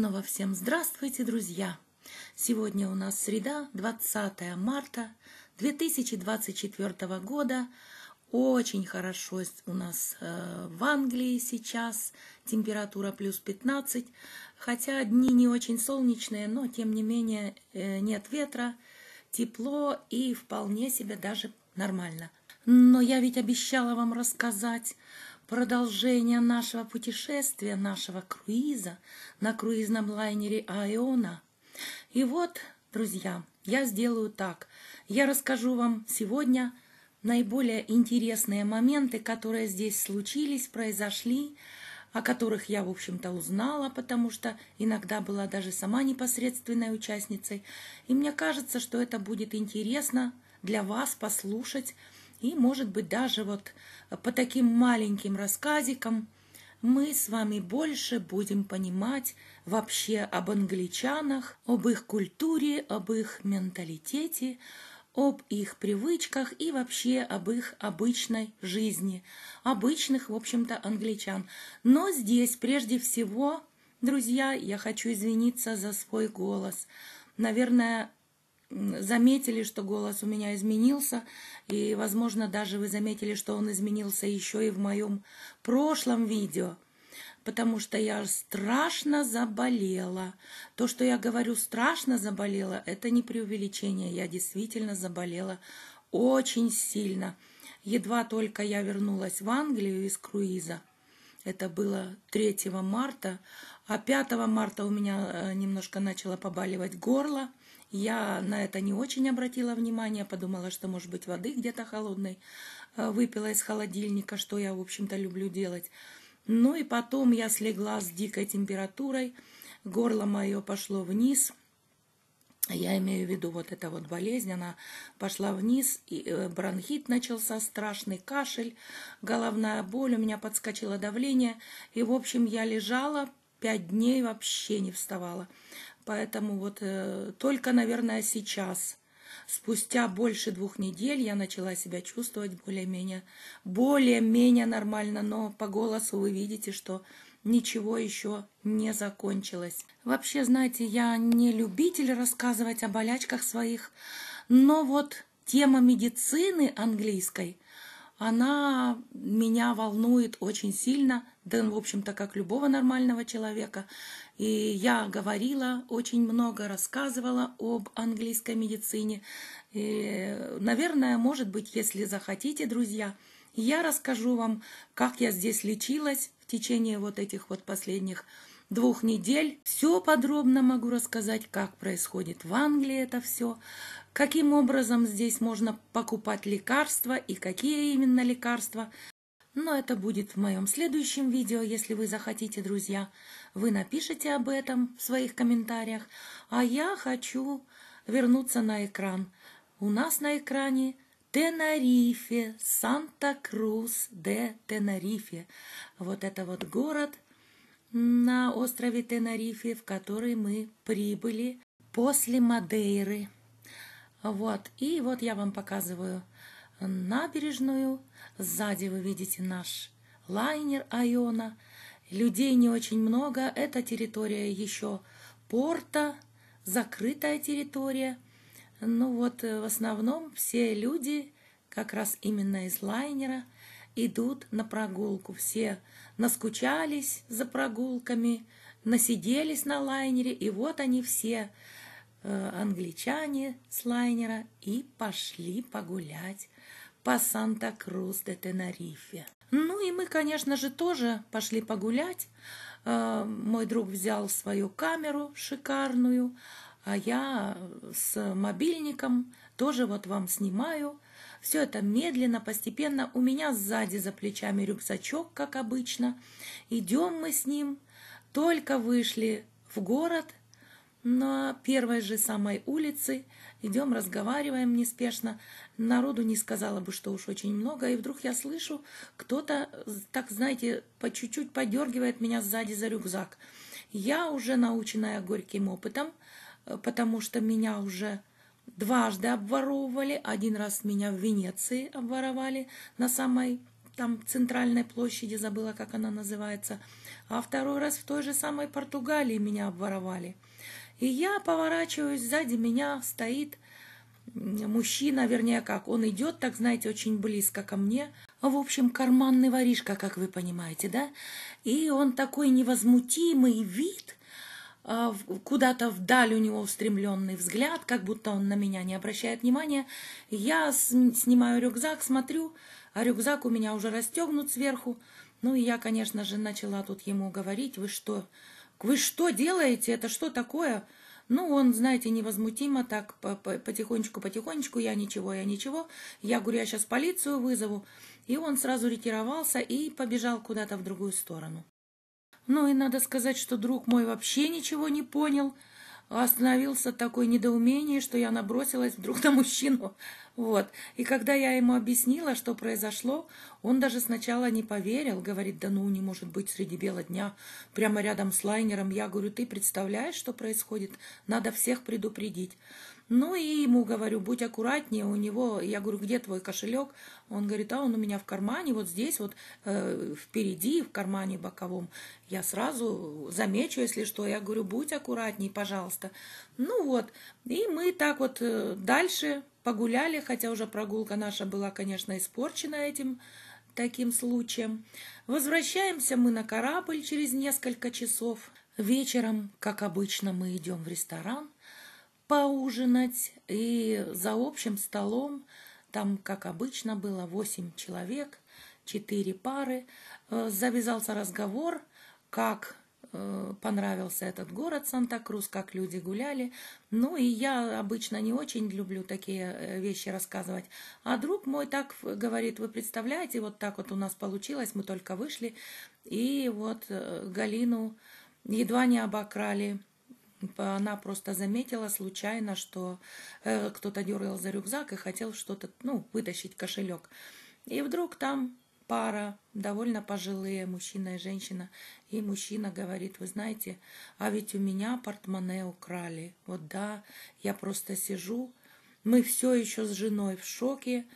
Снова всем здравствуйте, друзья! Сегодня у нас среда, 20 марта 2024 года. Очень хорошо у нас э, в Англии сейчас, температура плюс 15, хотя дни не очень солнечные, но тем не менее э, нет ветра, тепло и вполне себе даже нормально. Но я ведь обещала вам рассказать Продолжение нашего путешествия, нашего круиза на круизном лайнере Аэона. И вот, друзья, я сделаю так. Я расскажу вам сегодня наиболее интересные моменты, которые здесь случились, произошли, о которых я, в общем-то, узнала, потому что иногда была даже сама непосредственной участницей. И мне кажется, что это будет интересно для вас послушать и, может быть, даже вот э, по таким маленьким рассказикам мы с вами больше будем понимать вообще об англичанах, об их культуре, об их менталитете, об их привычках и вообще об их обычной жизни, обычных, в общем-то, англичан. Но здесь прежде всего, друзья, я хочу извиниться за свой голос. Наверное, заметили, что голос у меня изменился, и, возможно, даже вы заметили, что он изменился еще и в моем прошлом видео, потому что я страшно заболела. То, что я говорю «страшно заболела», это не преувеличение, я действительно заболела очень сильно. Едва только я вернулась в Англию из круиза, это было 3 марта, а 5 марта у меня э, немножко начало побаливать горло – я на это не очень обратила внимание, подумала, что, может быть, воды где-то холодной э, выпила из холодильника, что я, в общем-то, люблю делать. Ну и потом я слегла с дикой температурой, горло мое пошло вниз. Я имею в виду вот эта вот болезнь, она пошла вниз, и э, бронхит начался, страшный кашель, головная боль, у меня подскочило давление. И, в общем, я лежала пять дней, вообще не вставала. Поэтому вот э, только, наверное, сейчас, спустя больше двух недель, я начала себя чувствовать более-менее более-менее нормально, но по голосу вы видите, что ничего еще не закончилось. Вообще, знаете, я не любитель рассказывать о болячках своих, но вот тема медицины английской, она меня волнует очень сильно, да, в общем-то, как любого нормального человека. И я говорила очень много, рассказывала об английской медицине. И, наверное, может быть, если захотите, друзья, я расскажу вам, как я здесь лечилась в течение вот этих вот последних двух недель. Все подробно могу рассказать, как происходит в Англии это все, каким образом здесь можно покупать лекарства и какие именно лекарства. Но это будет в моем следующем видео, если вы захотите, друзья. Вы напишите об этом в своих комментариях. А я хочу вернуться на экран. У нас на экране Тенерифе, Санта-Крус де Тенерифе. Вот это вот город на острове Тенерифе, в который мы прибыли после Мадейры. Вот, и вот я вам показываю набережную Сзади вы видите наш лайнер Айона. Людей не очень много. Это территория еще порта, закрытая территория. Ну вот, э, в основном все люди как раз именно из лайнера идут на прогулку. Все наскучались за прогулками, насиделись на лайнере, и вот они все, э, англичане с лайнера, и пошли погулять по Санта-Крус де Тенерифе. Ну и мы, конечно же, тоже пошли погулять. Э, мой друг взял свою камеру шикарную, а я с мобильником тоже вот вам снимаю. Все это медленно, постепенно. У меня сзади за плечами рюкзачок, как обычно. Идем мы с ним. Только вышли в город, на первой же самой улице – Идем, разговариваем неспешно. Народу не сказала бы, что уж очень много. И вдруг я слышу, кто-то, так знаете, по чуть-чуть подергивает меня сзади за рюкзак. Я уже наученная горьким опытом, э, потому что меня уже дважды обворовывали. Один раз меня в Венеции обворовали на самой там центральной площади, забыла, как она называется. А второй раз в той же самой Португалии меня обворовали. И я поворачиваюсь, сзади меня стоит мужчина, вернее как, он идет, так знаете, очень близко ко мне. В общем, карманный воришка, как вы понимаете, да? И он такой невозмутимый вид, а, куда-то вдаль у него устремленный взгляд, как будто он на меня не обращает внимания. Я снимаю рюкзак, смотрю, а рюкзак у меня уже расстегнут сверху. Ну и я, конечно же, начала тут ему говорить, вы что, «Вы что делаете? Это что такое?» Ну, он, знаете, невозмутимо, так потихонечку-потихонечку, я ничего, я ничего. Я говорю, я сейчас полицию вызову. И он сразу ретировался и побежал куда-то в другую сторону. Ну и надо сказать, что друг мой вообще ничего не понял – остановился такое недоумение, что я набросилась вдруг на мужчину. Вот. И когда я ему объяснила, что произошло, он даже сначала не поверил, говорит, да ну не может быть среди бела дня, прямо рядом с лайнером. Я говорю, ты представляешь, что происходит? Надо всех предупредить. Ну и ему говорю, будь аккуратнее, у него, я говорю, где твой кошелек? Он говорит, а он у меня в кармане, вот здесь вот э, впереди, в кармане боковом. Я сразу замечу, если что, я говорю, будь аккуратнее, пожалуйста. Ну вот, и мы так вот э, дальше погуляли, хотя уже прогулка наша была, конечно, испорчена этим таким случаем. Возвращаемся мы на корабль через несколько часов. Вечером, как обычно, мы идем в ресторан – поужинать, и за общим столом, там, как обычно, было восемь человек, четыре пары, э, завязался разговор, как э, понравился этот город Санта-Крус, как люди гуляли. Ну и я обычно не очень люблю такие э, вещи рассказывать. А друг мой так говорит, вы представляете, вот так вот у нас получилось, мы только вышли, и вот Галину едва не обокрали она просто заметила случайно, что э, кто-то дергал за рюкзак и хотел что-то, ну, вытащить кошелек. И вдруг там пара, довольно пожилые, мужчина и женщина. И мужчина говорит, вы знаете, а ведь у меня портмоне украли. Вот да, я просто сижу. Мы все еще с женой в шоке.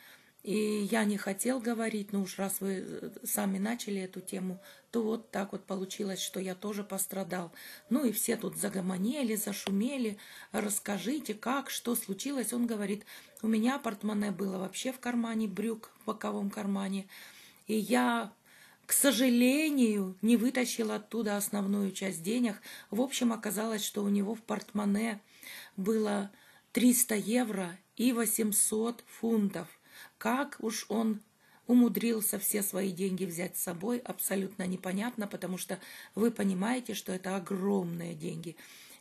И я не хотел говорить, но ну уж раз вы э, сами начали эту тему, то вот так вот получилось, что я тоже пострадал. Ну и все тут загомонели, зашумели, расскажите, как, что случилось. Он говорит, у меня портмоне было вообще в кармане брюк, в боковом кармане. И я к сожалению, не вытащил оттуда основную часть денег. В общем, оказалось, что у него в портмоне было 300 евро и 800 фунтов – как уж он умудрился все свои деньги взять с собой, абсолютно непонятно, потому что вы понимаете, что это огромные деньги.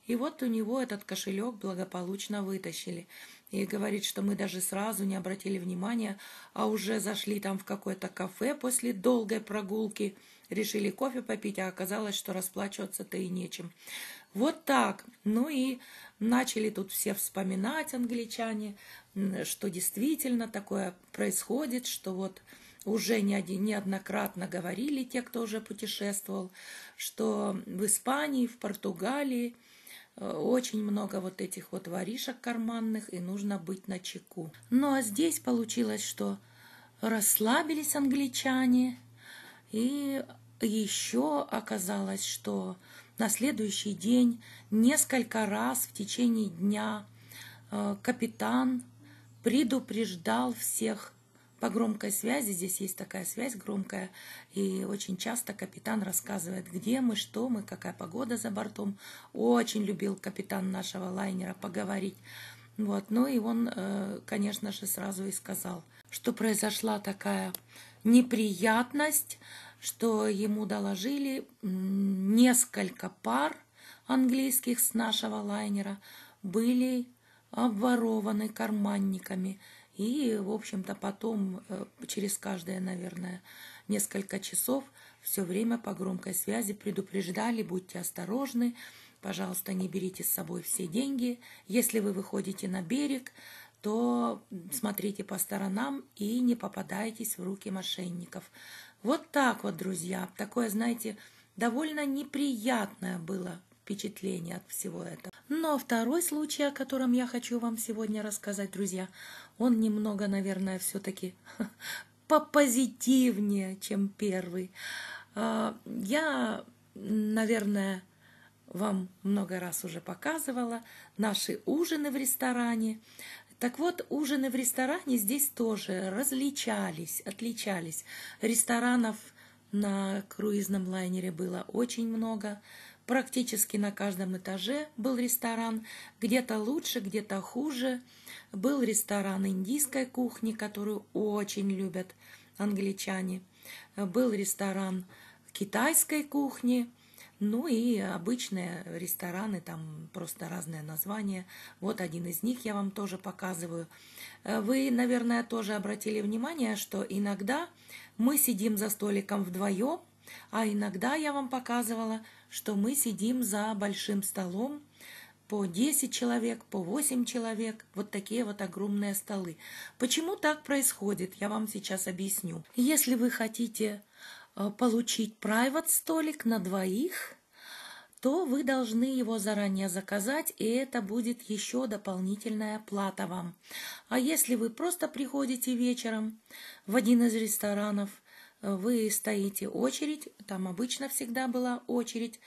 И вот у него этот кошелек благополучно вытащили. И говорит, что мы даже сразу не обратили внимания, а уже зашли там в какое-то кафе после долгой прогулки – решили кофе попить, а оказалось, что расплачиваться-то и нечем. Вот так. Ну и начали тут все вспоминать англичане, что действительно такое происходит, что вот уже не один, неоднократно говорили те, кто уже путешествовал, что в Испании, в Португалии э, очень много вот этих вот воришек карманных, и нужно быть на чеку. Ну а здесь получилось, что расслабились англичане, и еще оказалось, что на следующий день несколько раз в течение дня э, капитан предупреждал всех по громкой связи. Здесь есть такая связь громкая, и очень часто капитан рассказывает, где мы, что мы, какая погода за бортом. Очень любил капитан нашего лайнера поговорить. Вот, ну и он, э, конечно же, сразу и сказал, что произошла такая неприятность, что ему доложили несколько пар английских с нашего лайнера были обворованы карманниками. И, в общем-то, потом, э, через каждое, наверное, несколько часов, все время по громкой связи предупреждали, будьте осторожны, пожалуйста, не берите с собой все деньги. Если вы выходите на берег, то смотрите по сторонам и не попадайтесь в руки мошенников. Вот так вот, друзья. Такое, знаете, довольно неприятное было впечатление от всего этого. Но второй случай, о котором я хочу вам сегодня рассказать, друзья, он немного, наверное, все-таки попозитивнее, чем первый. А, я, наверное, вам много раз уже показывала наши ужины в ресторане. Так вот, ужины в ресторане здесь тоже различались, отличались. Ресторанов на круизном лайнере было очень много. Практически на каждом этаже был ресторан, где-то лучше, где-то хуже. Был ресторан индийской кухни, которую очень любят англичане. Был ресторан китайской кухни – ну и обычные рестораны, там просто разное название. Вот один из них я вам тоже показываю. Э, вы, наверное, тоже обратили внимание, что иногда мы сидим за столиком вдвоем, а иногда я вам показывала, что мы сидим за большим столом по 10 человек, по 8 человек, вот такие вот огромные столы. Почему так происходит, я вам сейчас объясню. Если вы хотите Э, получить private столик на двоих, то вы должны его заранее заказать, и это будет еще дополнительная плата вам. А если вы просто приходите вечером в один из ресторанов, э, вы стоите очередь, там обычно всегда была очередь,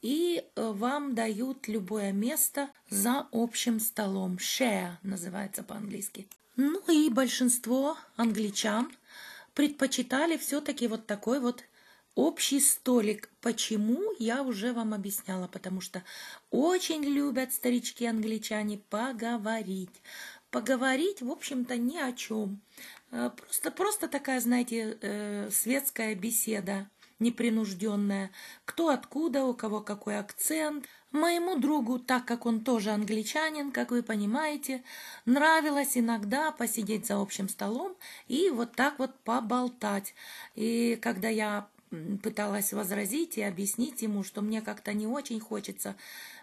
и э, вам дают любое место за общим столом. Share называется по-английски. Ну и большинство англичан предпочитали все-таки вот такой вот общий столик. Почему, я уже вам объясняла, потому что очень любят старички-англичане поговорить. Поговорить, в общем-то, ни о чем. Э, просто, просто такая, знаете, э, светская беседа непринужденная. Кто откуда, у кого какой акцент – Моему другу, так как он тоже англичанин, как вы понимаете, нравилось иногда посидеть за общим столом и вот так вот поболтать. И когда я пыталась возразить и объяснить ему, что мне как-то не очень хочется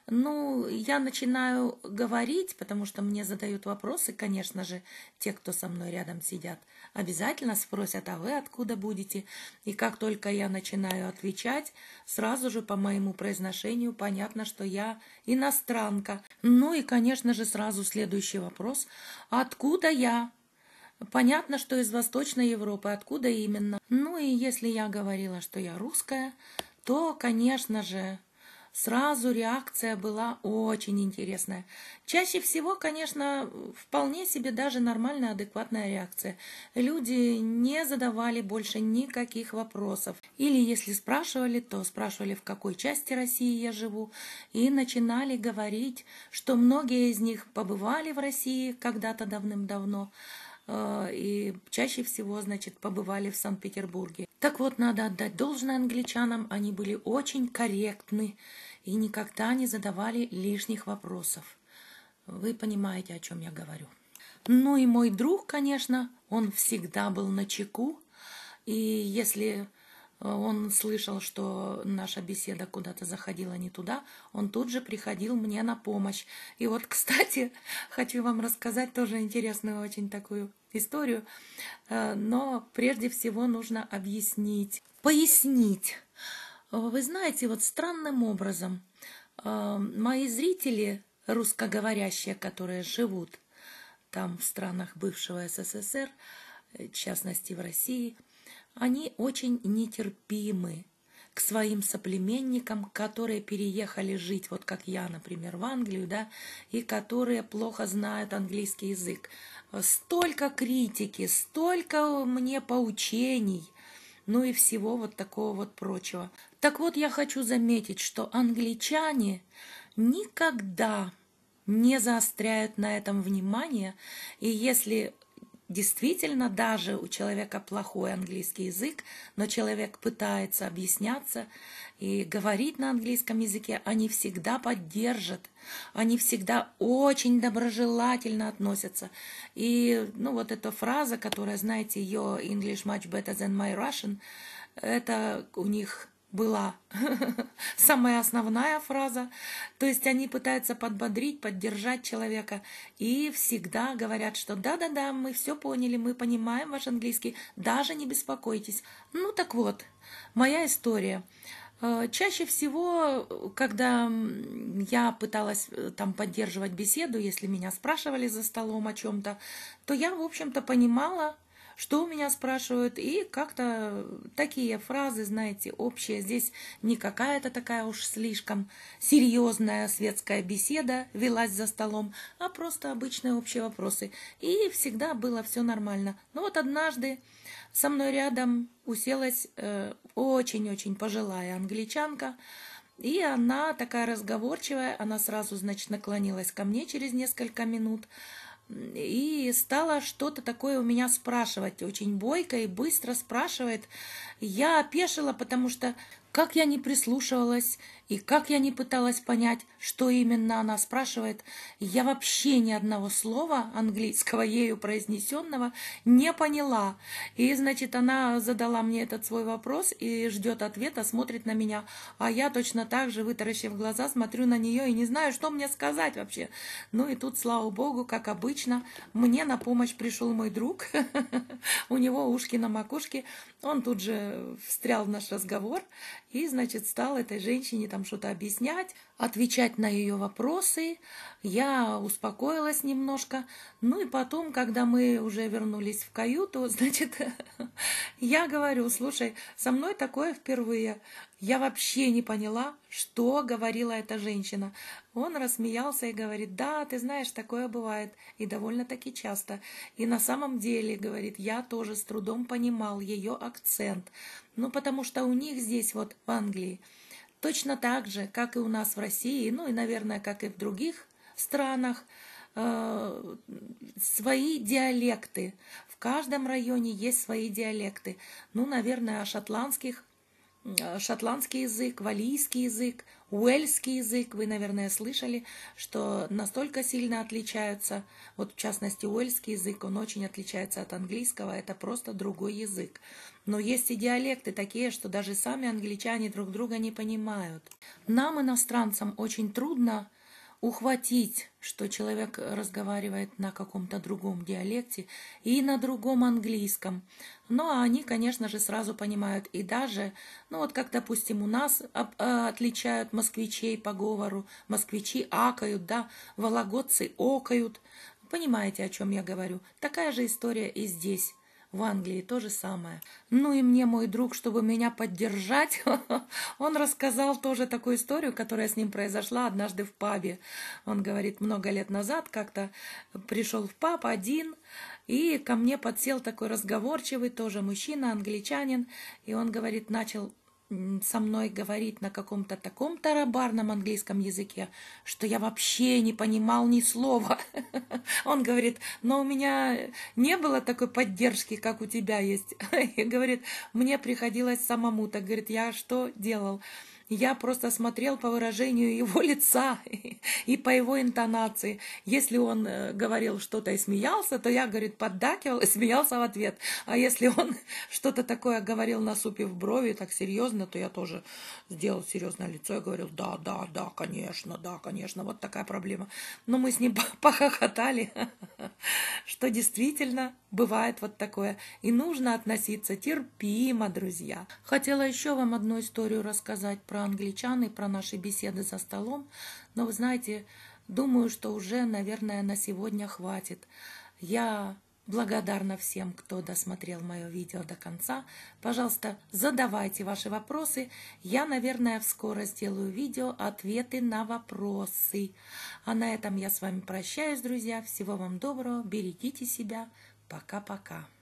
ну, я начинаю говорить, потому что мне задают вопросы, конечно же, те, кто со мной рядом сидят, обязательно спросят, а вы откуда будете? И как только я начинаю отвечать, сразу же по моему произношению понятно, что я иностранка. Ну и, конечно же, сразу следующий вопрос, откуда я? Понятно, что из Восточной Европы, откуда именно? Ну и если я говорила, что я русская, то, конечно же, Сразу реакция была очень интересная. Чаще всего, конечно, вполне себе даже нормальная, адекватная реакция. Люди не задавали больше никаких вопросов. Или если спрашивали, то спрашивали, в какой части России я живу. И начинали говорить, что многие из них побывали в России когда-то давным-давно э, и чаще всего, значит, побывали в Санкт-Петербурге. Так вот, надо отдать должное англичанам, они были очень корректны и никогда не задавали лишних вопросов. Вы понимаете, о чем я говорю. Ну и мой друг, конечно, он всегда был на чеку, и если э, он слышал, что наша беседа куда-то заходила не туда, он тут же приходил мне на помощь. И вот, кстати, хочу вам рассказать тоже интересную очень такую историю, э, но прежде всего нужно объяснить, пояснить, Э, вы знаете, вот странным образом э, мои зрители, русскоговорящие, которые живут там в странах бывшего СССР, э, в частности в России, они очень нетерпимы к своим соплеменникам, которые переехали жить, вот как я, например, в Англию, да, и которые плохо знают английский язык. Столько критики, столько мне поучений – ну и всего вот такого вот прочего. Так вот, я хочу заметить, что англичане никогда не заостряют на этом внимание, и если Действительно, даже у человека плохой английский язык, но человек пытается объясняться и говорить на английском языке, они всегда поддержат, они всегда очень доброжелательно относятся. И ну, вот эта фраза, которая, знаете, ее «English much better than my Russian», это у них была самая основная фраза. То есть они пытаются подбодрить, поддержать человека и всегда говорят, что да-да-да, мы все поняли, мы понимаем ваш английский, даже не беспокойтесь. Ну так вот, моя история. Э, чаще всего, когда я пыталась э, там поддерживать беседу, если меня спрашивали за столом о чем-то, то я, в общем-то, понимала, что у меня спрашивают, и как-то такие фразы, знаете, общие. Здесь не какая-то такая уж слишком серьезная светская беседа велась за столом, а просто обычные общие вопросы. И всегда было все нормально. Но ну вот однажды со мной рядом уселась э, очень-очень пожилая англичанка, и она такая разговорчивая, она сразу, значит, наклонилась ко мне через несколько минут, и стала что-то такое у меня спрашивать, очень бойко и быстро спрашивает. Я опешила, потому что как я не прислушивалась и как я не пыталась понять, что именно она спрашивает, я вообще ни одного слова английского ею произнесенного не поняла. И, значит, она задала мне этот свой вопрос и ждет ответа, смотрит на меня, а я точно так же, вытаращив глаза, смотрю на нее и не знаю, что мне сказать вообще. Ну и тут, слава богу, как обычно, мне на помощь пришел мой друг, у него ушки на макушке, он тут же встрял в наш разговор, и, значит, стал этой женщине там что-то объяснять, отвечать на ее вопросы. Я успокоилась немножко. Ну и потом, когда мы уже вернулись в каюту, значит, я говорю, слушай, со мной такое впервые. Я вообще не поняла, что говорила эта женщина. Он рассмеялся и говорит, да, ты знаешь, такое бывает, и довольно-таки часто. И на самом деле, говорит, я тоже с трудом понимал ее акцент. Ну, потому что у них здесь, вот в Англии, точно так же, как и у нас в России, ну и, наверное, как и в других странах, э, свои диалекты. В каждом районе есть свои диалекты. Ну, наверное, о шотландских Э, шотландский язык, валийский язык, уэльский язык. Вы, наверное, слышали, что настолько сильно отличаются. Вот, в частности, уэльский язык, он очень отличается от английского. Это просто другой язык. Но есть и диалекты такие, что даже сами англичане друг друга не понимают. Нам, иностранцам, очень трудно ухватить, что человек разговаривает на каком-то другом диалекте и на другом английском. Но они, конечно же, сразу понимают. И даже, ну вот как, допустим, у нас э, отличают москвичей по говору, москвичи акают, да, вологодцы окают. Понимаете, о чем я говорю? Такая же история и здесь в Англии то же самое. Ну и мне мой друг, чтобы меня поддержать, он рассказал тоже такую историю, которая с ним произошла однажды в пабе. Он говорит, много лет назад как-то пришел в паб один, и ко мне подсел такой разговорчивый тоже мужчина, англичанин, и он говорит, начал со мной говорить на каком-то таком тарабарном английском языке, что я вообще не понимал ни слова. Он говорит, но у меня не было такой поддержки, как у тебя есть. И говорит, мне приходилось самому. Так говорит, я что делал? Я просто смотрел по выражению его лица и по его интонации. Если он э, говорил что-то и смеялся, то я, говорит, поддакивал и смеялся в ответ. А если он что-то такое говорил, на супе в брови, так серьезно, то я тоже сделал серьезное лицо и говорил, да, да, да, конечно, да, конечно, вот такая проблема. Но мы с ним похохотали, что действительно бывает вот такое. И нужно относиться терпимо, друзья. Хотела еще вам одну историю рассказать про про англичан и про наши беседы за столом, но вы знаете, думаю, что уже, наверное, на сегодня хватит. Я благодарна всем, кто досмотрел мое видео до конца. Пожалуйста, задавайте ваши вопросы. Я, наверное, скоро сделаю видео «Ответы на вопросы». А на этом я с вами прощаюсь, друзья. Всего вам доброго, берегите себя. Пока-пока.